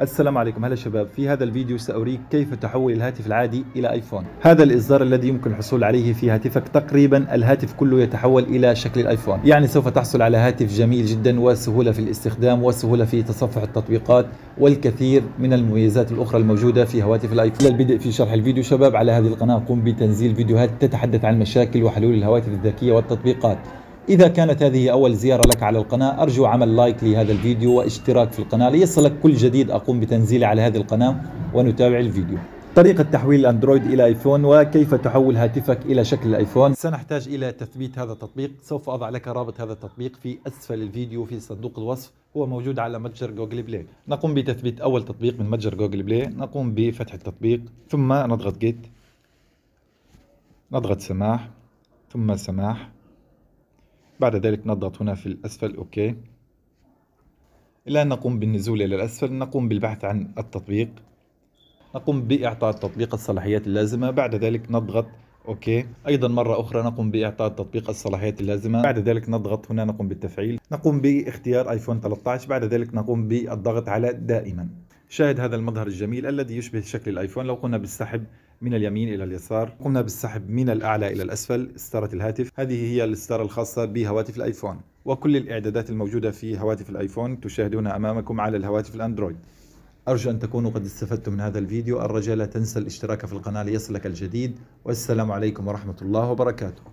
السلام عليكم هلا شباب في هذا الفيديو سأريك كيف تحول الهاتف العادي إلى ايفون هذا الإصدار الذي يمكن الحصول عليه في هاتفك تقريبا الهاتف كله يتحول إلى شكل الايفون يعني سوف تحصل على هاتف جميل جدا وسهولة في الاستخدام وسهولة في تصفح التطبيقات والكثير من المميزات الأخرى الموجودة في هواتف الايفون للبدء في شرح الفيديو شباب على هذه القناة قم بتنزيل فيديوهات تتحدث عن مشاكل وحلول الهواتف الذكية والتطبيقات إذا كانت هذه أول زيارة لك على القناة أرجو عمل لايك لهذا الفيديو واشتراك في القناة ليصلك كل جديد أقوم بتنزيله على هذه القناة ونتابع الفيديو طريقة تحويل الأندرويد إلى آيفون وكيف تحول هاتفك إلى شكل الآيفون سنحتاج إلى تثبيت هذا التطبيق سوف أضع لك رابط هذا التطبيق في أسفل الفيديو في صندوق الوصف هو موجود على متجر جوجل بلاي نقوم بتثبيت أول تطبيق من متجر جوجل بلاي نقوم بفتح التطبيق ثم نضغط جيت نضغط سماح ثم سماح بعد ذلك نضغط هنا في الأسفل أوكي الآن نقوم بالنزول إلى الأسفل نقوم بالبحث عن التطبيق نقوم بإعطاء التطبيق الصلاحيات اللازمة بعد ذلك نضغط أوكي أيضا مرة أخرى نقوم بإعطاء التطبيق الصلاحيات اللازمة بعد ذلك نضغط هنا نقوم بالتفعيل نقوم باختيار آيفون 13 بعد ذلك نقوم بالضغط على دائما شاهد هذا المظهر الجميل الذي يشبه شكل الآيفون لو قمنا بالسحب من اليمين إلى اليسار قمنا بالسحب من الأعلى إلى الأسفل استارة الهاتف هذه هي الاستارة الخاصة بهواتف الآيفون وكل الإعدادات الموجودة في هواتف الآيفون تشاهدونها أمامكم على الهواتف الأندرويد أرجو أن تكونوا قد استفدتم من هذا الفيديو الرجاء لا تنسى الاشتراك في القناة ليصلك الجديد والسلام عليكم ورحمة الله وبركاته